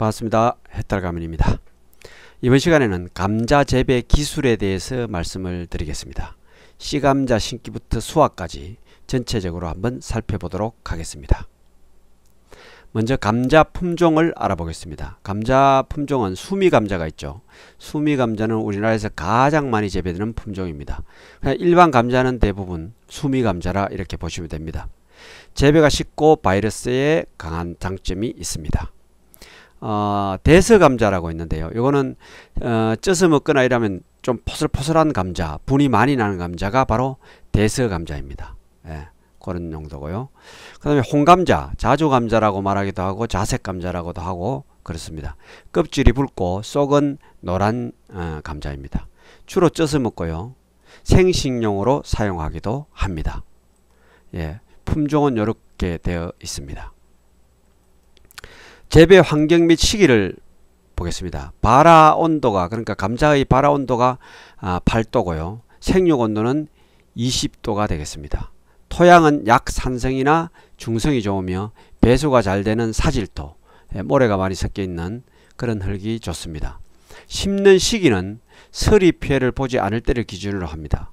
반갑습니다. 해탈가면입니다. 이번 시간에는 감자 재배 기술에 대해서 말씀을 드리겠습니다. 씨감자 신기부터 수확까지 전체적으로 한번 살펴보도록 하겠습니다. 먼저 감자 품종을 알아보겠습니다. 감자 품종은 수미감자가 있죠. 수미감자는 우리나라에서 가장 많이 재배되는 품종입니다. 일반 감자는 대부분 수미감자라 이렇게 보시면 됩니다. 재배가 쉽고 바이러스에 강한 장점이 있습니다. 어, 대서감자라고 있는데요. 이거는 어, 쪄서 먹거나 이러면 좀 포슬포슬한 감자, 분이 많이 나는 감자가 바로 대서감자입니다. 예, 그런 용도고요. 그 다음에 홍감자, 자주감자라고 말하기도 하고 자색감자라고도 하고 그렇습니다. 껍질이 붉고 속은 노란 어, 감자입니다. 주로 쪄서 먹고요. 생식용으로 사용하기도 합니다. 예, 품종은 이렇게 되어 있습니다. 재배 환경 및 시기를 보겠습니다. 발아 온도가 그러니까 감자의 발아 온도가 아, 8도고요. 생육 온도는 20도가 되겠습니다. 토양은 약산성이나 중성이 좋으며 배수가 잘 되는 사질토, 예, 모래가 많이 섞여 있는 그런 흙이 좋습니다. 심는 시기는 서리 피해를 보지 않을 때를 기준으로 합니다.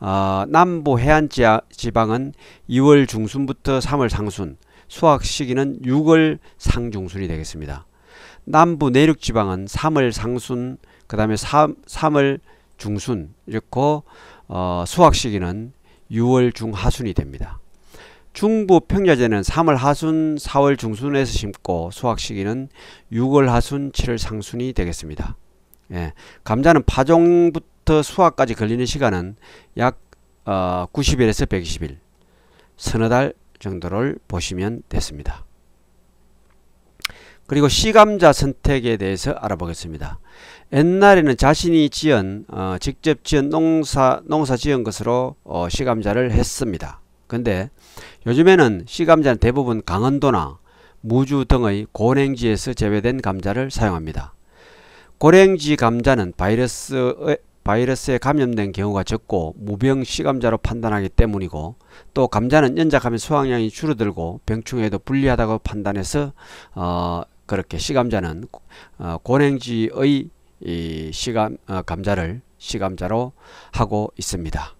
어, 남부 해안 지방은 2월 중순부터 3월 상순, 수확 시기는 6월 상중순이 되겠습니다. 남부 내륙 지방은 3월 상순, 그 다음에 3월 중순, 이렇고, 어, 수확 시기는 6월 중하순이 됩니다. 중부 평야제는 3월 하순, 4월 중순에서 심고 수확 시기는 6월 하순, 7월 상순이 되겠습니다. 예, 감자는 파종부터 수확까지 걸리는 시간은 약 어, 90일에서 120일, 서너 달 정도를 보시면 됐습니다. 그리고 시감자 선택에 대해서 알아보겠습니다. 옛날에는 자신이 지은 어, 직접 지은 농사 농사 지은 것으로 어, 시감자를 했습니다. 근데 요즘에는 시감자는 대부분 강원도나 무주 등의 고랭지에서 제외된 감자를 사용합니다. 고랭지 감자는 바이러스 바이러스에 감염된 경우가 적고 무병 시감자로 판단하기 때문이고 또 감자는 연작하면 수확량이 줄어들고 병충해도 불리하다고 판단해서 어, 그렇게 시감자는 어, 고랭지의이 시감 어, 감자를 시감자로 하고 있습니다.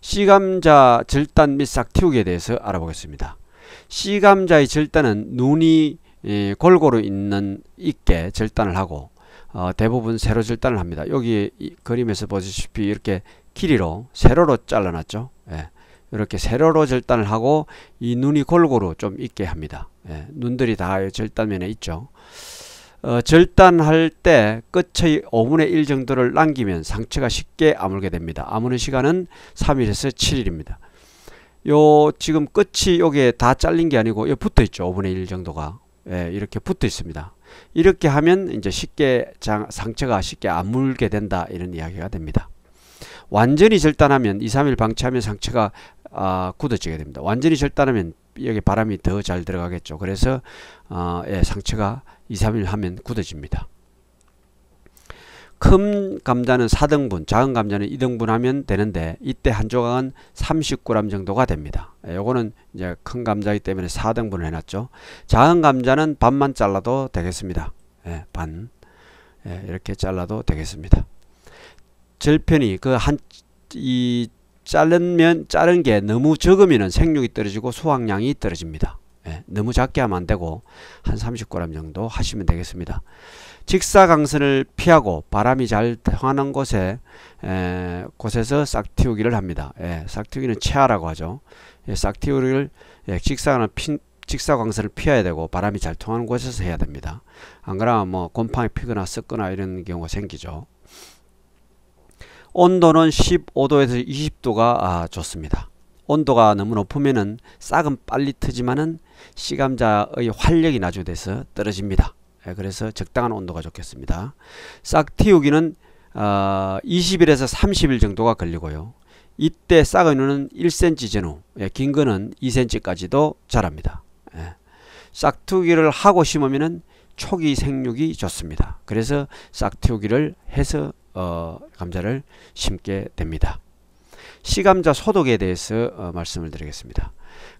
시감자 절단 및싹 틔우기에 대해서 알아보겠습니다. 시감자의 절단은 눈이 이 골고루 있는 있게 절단을 하고 어, 대부분 세로 절단을 합니다. 여기 그림에서 보시다시피 이렇게 길이로 세로로 잘라놨죠. 예. 이렇게 세로로 절단을 하고 이 눈이 골고루 좀 있게 합니다. 예. 눈들이 다 절단면에 있죠. 어, 절단할 때 끝의 5분의 1 정도를 남기면 상처가 쉽게 아물게 됩니다. 아무는 시간은 3일에서 7일입니다. 요 지금 끝이 여기에 다 잘린 게 아니고 여기 붙어 있죠. 5분의 1 정도가 예, 이렇게 붙어 있습니다. 이렇게 하면 이제 쉽게 장, 상처가 쉽게 안 물게 된다 이런 이야기가 됩니다. 완전히 절단하면 2, 3일 방치하면 상처가 아, 굳어지게 됩니다. 완전히 절단하면 여기 바람이 더 잘 들어가겠죠. 그래서 어, 예, 상처가 2, 3일 하면 굳어집니다. 큰 감자는 4등분, 작은 감자는 2등분 하면 되는데 이때 한 조각은 30g 정도가 됩니다. 예, 요거는 이제 큰 감자이기 때문에 4등분을 해놨죠. 작은 감자는 반만 잘라도 되겠습니다. 예, 반 예, 이렇게 잘라도 되겠습니다. 절편이 그 한이 자른 면 자른 게 너무 적으면 생육이 떨어지고 수확량이 떨어집니다. 예, 너무 작게 하면 안되고 한 30g 정도 하시면 되겠습니다. 직사광선을 피하고 바람이 잘 통하는 곳에 에, 곳에서 싹틔우기를 합니다. 예, 싹틔우기는 체하라고 하죠. 예, 싹틔우기를 직사광을 예, 핀, 직사광선을 피해야 되고 바람이 잘 통하는 곳에서 해야 됩니다. 안 그러면 뭐 곰팡이 피거나 썩거나 이런 경우가 생기죠. 온도는 15도에서 20도가 아, 좋습니다. 온도가 너무 높으면 싹은 빨리 트지만은 시감자의 활력이 나조돼서 떨어집니다. 예, 그래서 적당한 온도가 좋겠습니다. 싹 틔우기는 20일에서 어, 30일 정도가 걸리고요. 이때 싹은 누는 1cm 전후, 예, 긴 거는 2cm까지도 자랍니다. 예. 싹투기를 하고 심으면 초기 생육이 좋습니다. 그래서 싹투기를 해서 어, 감자를 심게 됩니다. 시감자 소독에 대해서 어, 말씀을 드리겠습니다.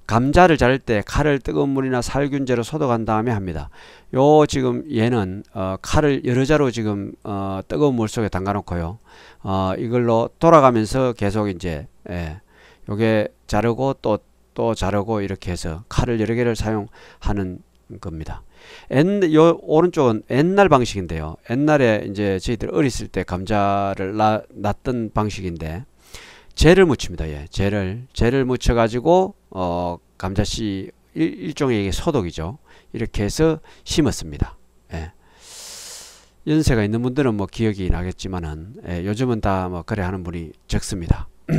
감자를 자를 때 칼을 뜨거운 물이나 살균제로 소독한 다음에 합니다. 요 지금 얘는 어, 칼을 여러 자로 지금 어, 뜨거운 물 속에 담가 놓고요. 어, 이걸로 돌아가면서 계속 이제 예, 요게 자르고 또또 또 자르고 이렇게 해서 칼을 여러 개를 사용하는 겁니다. 옛, 요 오른쪽은 옛날 방식인데요. 옛날에 이제 저희들 어렸을 때 감자를 낳, 낳던 방식인데 재를 묻힙니다. 예, 재를 재를 묻혀 가지고 어, 감자씨 일, 종의 소독이죠. 이렇게 해서 심었습니다. 예. 연세가 있는 분들은 뭐 기억이 나겠지만은 예, 요즘은 다 뭐 그래 하는 분이 적습니다.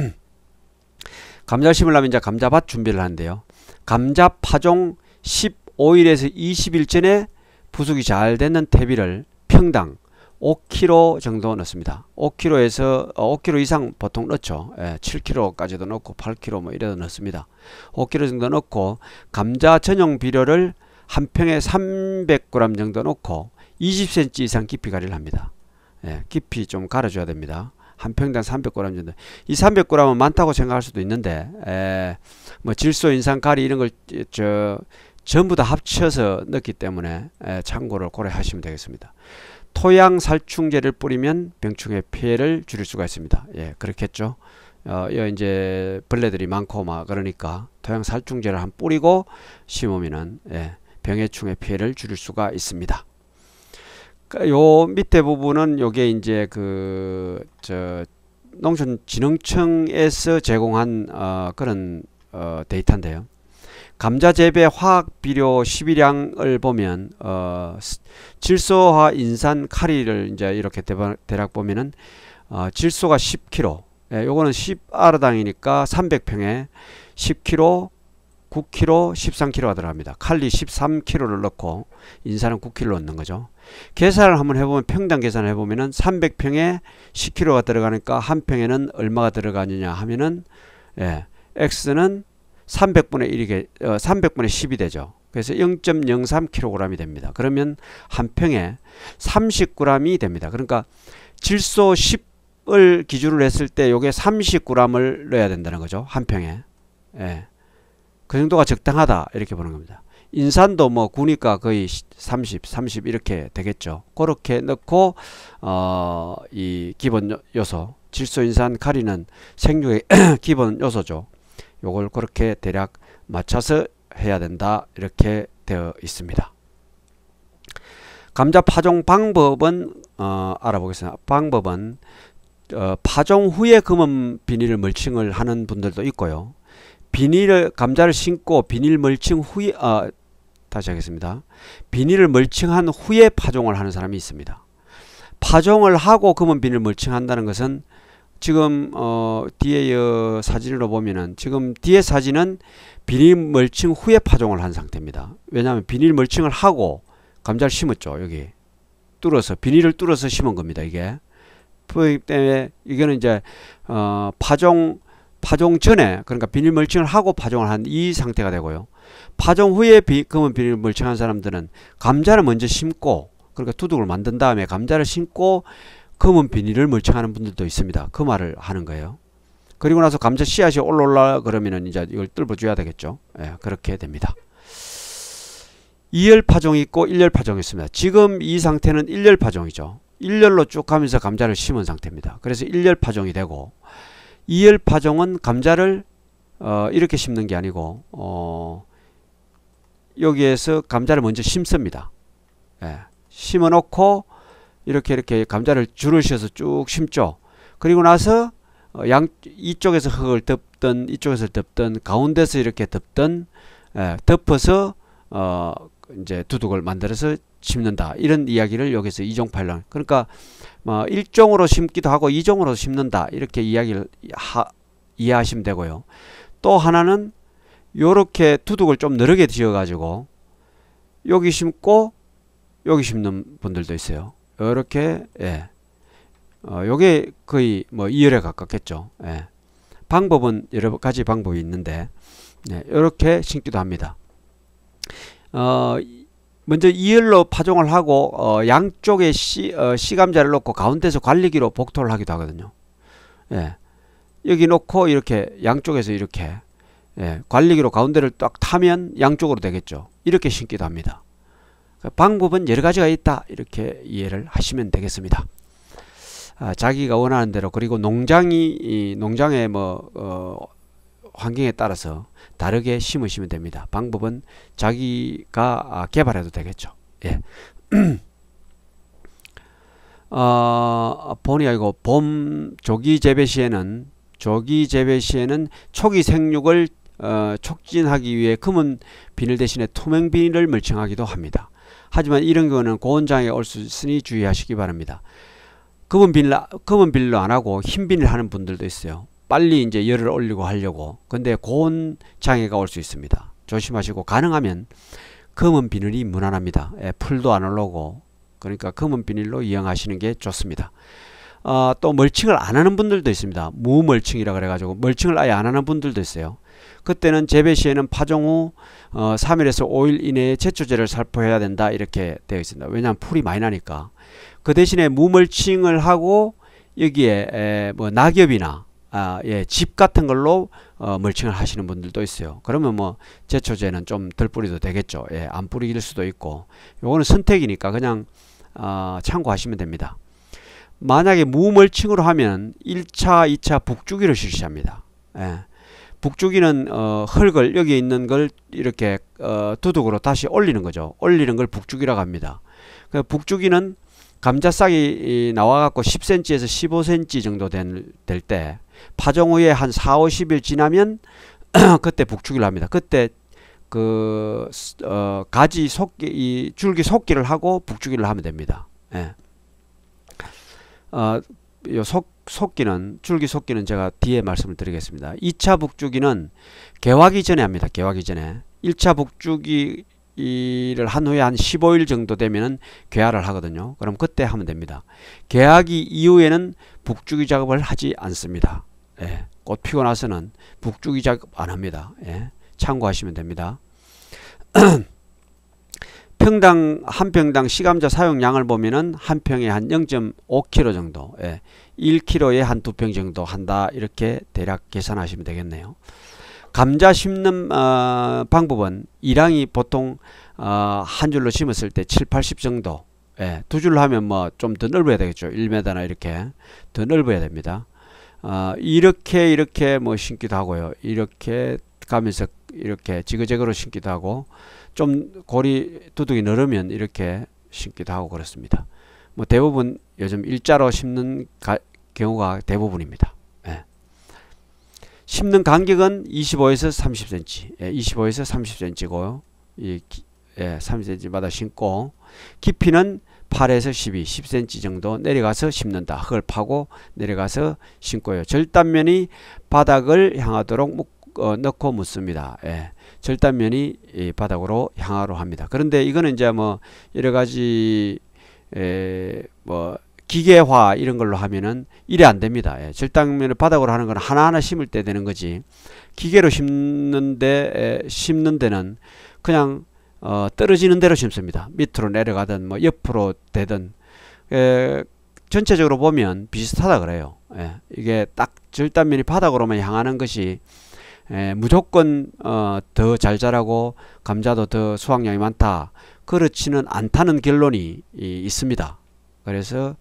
감자 심으려면 이제 감자밭 준비를 하는데요. 감자 파종 15일에서 20일 전에 부숙이 잘 되는 퇴비를 평당 5kg 정도 넣습니다. 5kg에서 5kg 어, 이상 보통 넣죠. 예, 7kg까지도 넣고 8kg 뭐 이래도 넣습니다. 5kg 정도 넣고 감자 전용 비료를 한 평에 300g 정도 넣고 20cm 이상 깊이 가리를 합니다. 예, 깊이 좀 갈아줘야 됩니다. 한 평당 300g 정도. 이 300g은 많다고 생각할 수도 있는데, 에, 예, 뭐 질소, 인산, 가리 이런 걸저 전부 다 합쳐서 넣기 때문에 에, 예, 참고를 고려하시면 되겠습니다. 토양 살충제를 뿌리면 병충해 피해를 줄일 수가 있습니다. 예, 그렇겠죠. 어, 이제 벌레들이 많고 막 그러니까 토양 살충제를 한 뿌리고 심으면은 예, 병해충의 피해를 줄일 수가 있습니다. 그 요 밑에 부분은 요게 이제 그저 농촌진흥청에서 제공한 어, 그런 어, 데이터인데요. 감자 재배 화학 비료 1 1량을 보면 어, 질소와 인산 칼리를 이제 이렇게 대략 보면은 어, 질소가 10kg, 예, 요거는 10아르당이니까 300평에 10kg, 9kg, 13kg가 들어갑니다. 칼리 13kg를 넣고 인산은 9kg 를 넣는 거죠. 계산을 한번 해보면 평당 계산을 해보면은 300평에 10kg가 들어가니까 한 평에는 얼마가 들어가느냐 하면은 예, x는 300분의 1이 어, 300분의 10이 되죠. 그래서 0.03kg이 됩니다. 그러면 한 평에 30g이 됩니다. 그러니까 질소 10을 기준으로 했을 때 요게 30g을 넣어야 된다는 거죠. 한 평에. 예. 그 정도가 적당하다 이렇게 보는 겁니다. 인산도 뭐 구니까 거의 30, 30 이렇게 되겠죠. 그렇게 넣고 어, 이 기본 요소 질소 인산 카리는 생육의 기본 요소죠. 요걸 그렇게 대략 맞춰서 해야 된다 이렇게 되어 있습니다. 감자 파종 방법은 어, 알아보겠습니다. 방법은 어, 파종 후에 금은 비닐 멀칭을 하는 분들도 있고요. 비닐을 감자를 심고 비닐 멀칭 후에 어, 다시 하겠습니다. 비닐을 멀칭한 후에 파종을 하는 사람이 있습니다. 파종을 하고 금은 비닐 멀칭한다는 것은 지금 어 뒤에 어 사진으로 보면은 지금 뒤에 사진은 비닐 멀칭 후에 파종을 한 상태입니다. 왜냐하면 비닐 멀칭을 하고 감자를 심었죠. 여기 뚫어서 비닐을 뚫어서 심은 겁니다. 이게 그렇기 때문에 이거는 이제 어 파종 파종 전에 그러니까 비닐 멀칭을 하고 파종을 한 이 상태가 되고요. 파종 후에 비, 검면 비닐 멀칭한 사람들은 감자를 먼저 심고 그러니까 두둑을 만든 다음에 감자를 심고 검은 비닐을 멀칭하는 분들도 있습니다. 그 말을 하는 거예요. 그리고 나서 감자 씨앗이 올라올라 그러면은 이제 이걸 뚫어줘야 되겠죠. 예, 그렇게 됩니다. 2열 파종이 있고 1열 파종이 있습니다. 지금 이 상태는 1열 파종이죠. 1열로 쭉하면서 감자를 심은 상태입니다. 그래서 1열 파종이 되고 2열 파종은 감자를 어, 이렇게 심는 게 아니고 어, 여기에서 감자를 먼저 심습니다. 예, 심어놓고 이렇게 이렇게 감자를 줄을 씌어서 쭉 심죠. 그리고 나서 어, 양 이쪽에서 흙을 덮든 이쪽에서 덮든 가운데서 이렇게 덮든 에, 예, 덮어서 어, 이제 두둑을 만들어서 심는다 이런 이야기를 여기서 이종팔랑 그러니까 뭐 일종으로 심기도 하고 이종으로 심는다 이렇게 이야기를 하, 이해하시면 되고요 또 하나는 요렇게 두둑을 좀 느르게 지어 가지고 여기 심고 여기 심는 분들도 있어요 이렇게 예. 어, 요게 거의 뭐 이열에 가깝겠죠. 예. 방법은 여러 가지 방법이 있는데 예, 이렇게 신기도 합니다. 어, 먼저 이열로 파종을 하고 어, 양쪽에 시, 어, 감자를 놓고 가운데서 관리기로 복토를 하기도 하거든요. 예. 여기 놓고 이렇게 양쪽에서 이렇게 예, 관리기로 가운데를 딱 타면 양쪽으로 되겠죠. 이렇게 신기도 합니다. 그러니까 방법은 여러 가지가 있다 이렇게 이해를 하시면 되겠습니다. 아, 자기가 원하는 대로 그리고 농장이 농장의 뭐 어, 환경에 따라서 다르게 심으시면 됩니다. 방법은 자기가 아, 개발해도 되겠죠. 예. 어, 보니 아니고 봄 조기 재배 시에는 조기 재배 시에는 초기 생육을 어, 촉진하기 위해 금은 비닐 대신에 투명 비닐을 물청하기도 합니다. 하지만 이런 경우는 고온장애가 올 수 있으니 주의하시기 바랍니다. 검은 빌 검은 빌로 안 하고 흰 비닐 하는 분들도 있어요. 빨리 이제 열을 올리고 하려고. 근데 고온 장애가 올 수 있습니다. 조심하시고 가능하면 검은 비닐이 무난합니다. 예, 풀도 안 올라오고 그러니까 검은 비닐로 이용하시는 게 좋습니다. 어, 또 멀칭을 안 하는 분들도 있습니다. 무멀칭이라 그래가지고 멀칭을 아예 안 하는 분들도 있어요. 그때는 재배 시에는 파종 후 어, 3일에서 5일 이내에 제초제를 살포해야 된다 이렇게 되어 있습니다. 왜냐하면 풀이 많이 나니까. 그 대신에 무멀칭을 하고 여기에 에, 뭐 낙엽이나 아, 예, 집 같은 걸로 어, 멀칭을 하시는 분들도 있어요. 그러면 뭐 제초제는 좀 덜 뿌리도 되겠죠. 예, 안 뿌리길 수도 있고. 요거는 선택이니까 그냥 어, 참고하시면 됩니다. 만약에 무멀칭으로 하면 1차, 2차 북주기를 실시합니다. 예. 북주이는 어, 흙을 여기 있는 걸 이렇게 어, 두둑으로 다시 올리는 거죠. 올리는 걸북주이라고 합니다. 그북주이는 감자싹이 나와갖고 10cm에서 15cm 정도 될 때 파종 후에 한 4, 50일 지나면 그때 북주이를 합니다. 그때 그 어, 가지 속기 이 줄기 속기를 하고 북주이를 하면 됩니다. 예. 어, 속, 속기는 줄기 속기는 제가 뒤에 말씀을 드리겠습니다. 2차 북주기는 개화기 전에 합니다. 개화기 전에 1차 북주기를 한 후에 한 15일 정도 되면은 개화를 하거든요. 그럼 그때 하면 됩니다. 개화기 이후에는 북주기 작업을 하지 않습니다. 예, 꽃 피고 나서는 북주기 작업 안 합니다. 예, 참고하시면 됩니다. 평당 한 평당 시감자 사용량을 보면은 한 평에 한 0.5kg 정도, 예, 1kg에 한두평 정도 한다 이렇게 대략 계산하시면 되겠네요. 감자 심는 어, 방법은 이랑이 보통 어, 한 줄로 심었을 때 7, 80 정도, 예, 두 줄로 하면 뭐 좀 더 넓어야 되겠죠. 1m나 이렇게 더 넓어야 됩니다. 어, 이렇게 이렇게 뭐 심기도 하고요. 이렇게 가면서 이렇게 지그재그로 심기도 하고 좀 고리 두둑이 늘으면 이렇게 심기도 하고 그렇습니다. 뭐 대부분 요즘 일자로 심는 가, 경우가 대부분입니다. 예. 심는 간격은 25에서 30cm, 예, 25에서 30cm고요. 이 예, 30cm마다 심고 깊이는 8에서 12, 10cm 정도 내려가서 심는다. 흙을 파고 내려가서 심고요. 절단면이 바닥을 향하도록 묶 어, 넣고 묻습니다. 예. 절단면이 이 바닥으로 향하로 합니다. 그런데 이거는 이제 뭐 여러 가지 에, 뭐 기계화 이런 걸로 하면은 이안 됩니다. 예. 절단면을 바닥으로 하는 건 하나하나 심을 때 되는 거지. 기계로 심는데 에, 심는 데는 그냥 어, 떨어지는 대로 심습니다. 밑으로 내려가든 뭐 옆으로 되든 에, 전체적으로 보면 비슷하다 그래요. 예. 이게 딱 절단면이 바닥으로만 향하는 것이 에, 예, 무조건 어, 더 잘 자라고 감자도 더 수확량이 많다. 그렇지는 않다는 결론이 이, 있습니다. 그래서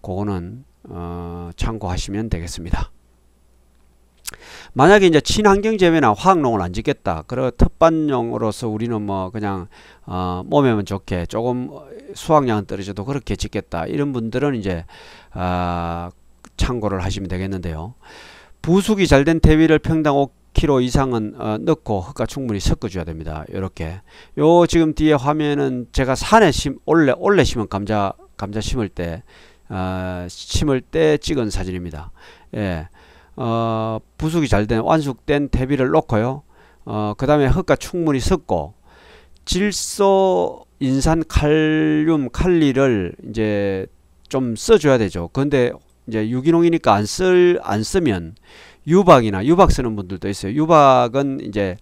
그거는 어, 참고하시면 되겠습니다. 만약에 이제 친환경 재배나 화학농을 안 짓겠다. 그런 텃밭용으로서 우리는 뭐 그냥 어 몸에만 좋게 조금 수확량은 떨어져도 그렇게 짓겠다. 이런 분들은 이제 아 참고를 하시면 되겠는데요. 부숙이 잘된 대위를 평당 키로 이상은 어, 넣고 흙과 충분히 섞어줘야 됩니다. 이렇게 요 지금 뒤에 화면은 제가 산에 심 올래 올래 심은 감자 감자 심을 때 어, 심을 때 찍은 사진입니다. 예, 어, 부숙이 잘 된 완숙된 대비를 놓고요 어, 그 다음에 흙과 충분히 섞고 질소 인산 칼륨 칼리를 이제 좀 써줘야 되죠. 그런데 이제 유기농이니까 안 쓸 안 쓰면 유박이나 유박 쓰는 분들도 있어요. 유박은 이제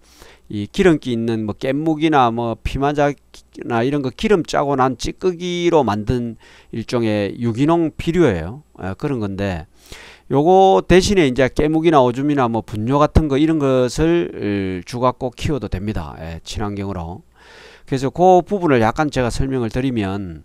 이 기름기 있는 뭐 깻묵이나 뭐 피마자나 이런 거 기름 짜고 난 찌꺼기로 만든 일종의 유기농 비료예요. 아, 그런 건데 요거 대신에 이제 깨묵이나 오줌이나 뭐 분뇨 같은 거 이런 것을 주갖고 키워도 됩니다. 예, 친환경으로. 그래서 그 부분을 약간 제가 설명을 드리면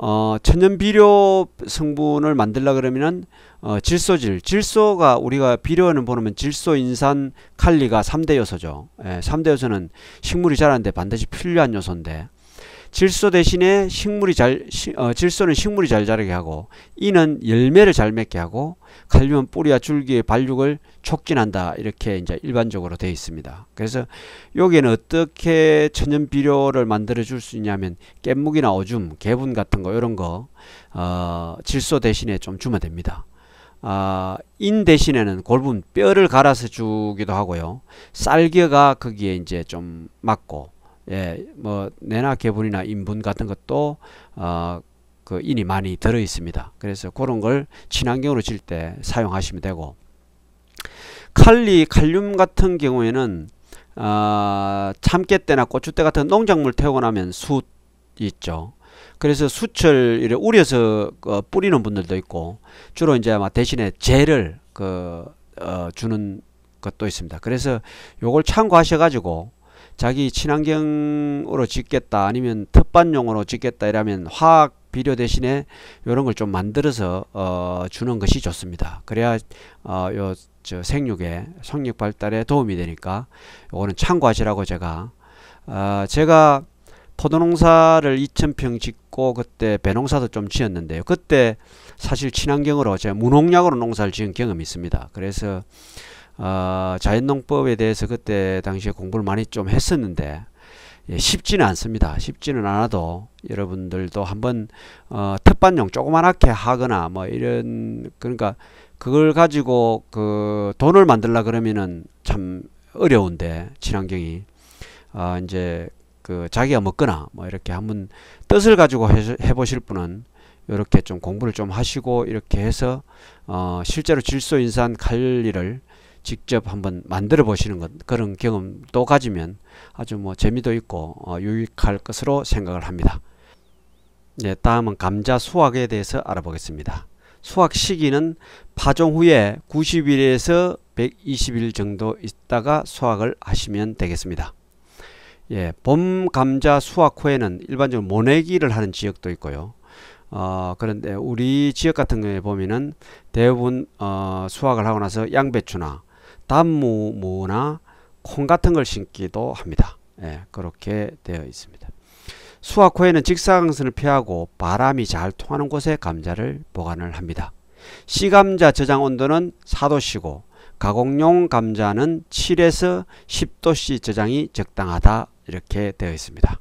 어, 천연 비료 성분을 만들라 그러면은 어, 질소질, 질소가 우리가 비료는 보면 질소, 인산, 칼리가 3대 요소죠. 예, 3대 요소는 식물이 자라는데 반드시 필요한 요소인데 질소 대신에 식물이 잘 시, 어, 질소는 식물이 잘 자라게 하고 이는 열매를 잘 맺게 하고 칼륨은 뿌리와 줄기의 발육을 촉진한다 이렇게 이제 일반적으로 되어 있습니다. 그래서 여기는 어떻게 천연 비료를 만들어 줄 수 있냐면 깻묵이나 오줌, 개분 같은 거 이런 거 어, 질소 대신에 좀 주면 됩니다. 아, 인 대신에는 골분 뼈를 갈아서 주기도 하고요. 쌀겨가 거기에 이제 좀 맞고 예, 뭐 내나 개분이나 인분 같은 것도 어, 그 인이 많이 들어 있습니다. 그래서 그런 걸 친환경으로 질 때 사용하시면 되고 칼리, 칼륨 같은 경우에는 어, 참깨때나 고추때 같은 농작물 태우고 나면 숯 있죠. 그래서 숯을 이렇게 우려서 어, 뿌리는 분들도 있고 주로 이제 아마 대신에 재를 그 어, 주는 것도 있습니다. 그래서 요걸 참고하셔 가지고 자기 친환경으로 짓겠다 아니면 텃밭용으로 짓겠다 이러면 화학 비료 대신에 이런 걸 좀 만들어서 어, 주는 것이 좋습니다. 그래야 어, 요, 저 생육에 성육 발달에 도움이 되니까 이거는 참고하시라고 제가 어, 제가 포도농사를 2,000평 짓고 그때 배농사도 좀 지었는데요. 그때 사실 친환경으로 제가 무농약으로 농사를 지은 경험이 있습니다. 그래서 어, 자연농법에 대해서 그때 당시에 공부를 많이 좀 했었는데 예, 쉽지는 않습니다. 쉽지는 않아도 여러분들도 한번 어, 텃반용 조그만하게 하거나 뭐 이런 그러니까 그걸 가지고 그 돈을 만들라 그러면은 참 어려운데 친환경이 어, 이제 그 자기가 먹거나 뭐 이렇게 한번 뜻을 가지고 해, 보실 분은 이렇게 좀 공부를 좀 하시고 이렇게 해서 어 실제로 질소인산 칼리를 직접 한번 만들어 보시는 것 그런 경험도 가지면 아주 뭐 재미도 있고 어, 유익할 것으로 생각을 합니다. 네, 다음은 감자 수확에 대해서 알아보겠습니다. 수확 시기는 파종 후에 90일에서 120일 정도 있다가 수확을 하시면 되겠습니다. 예, 봄 감자 수확 후에는 일반적으로 모내기를 하는 지역도 있고요. 어, 그런데 우리 지역 같은 경우에 보면은 대부분 어, 수확을 하고 나서 양배추나 단무무나 콩 같은 걸 심기도 합니다. 예, 그렇게 되어 있습니다. 수확후에는 직사광선을 피하고 바람이 잘 통하는 곳에 감자를 보관을 합니다. 씨감자 저장 온도는 4도씨고 가공용 감자는 7에서 10도씨 저장이 적당하다 이렇게 되어 있습니다.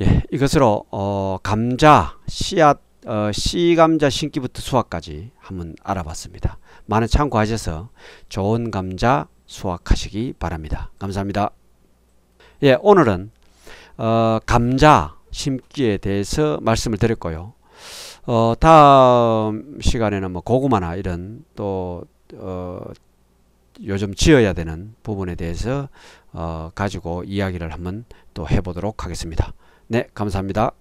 예, 이것으로 어, 감자 씨앗 어, 씨감자 심기부터 수확까지 한번 알아봤습니다. 많은 참고하셔서 좋은 감자 수확하시기 바랍니다. 감사합니다. 예, 오늘은 어, 감자 심기에 대해서 말씀을 드렸고요. 어, 다음 시간에는 뭐 고구마나 이런 또 어, 요즘 지어야 되는 부분에 대해서 어, 가지고 이야기를 한번 또 해보도록 하겠습니다. 네, 감사합니다.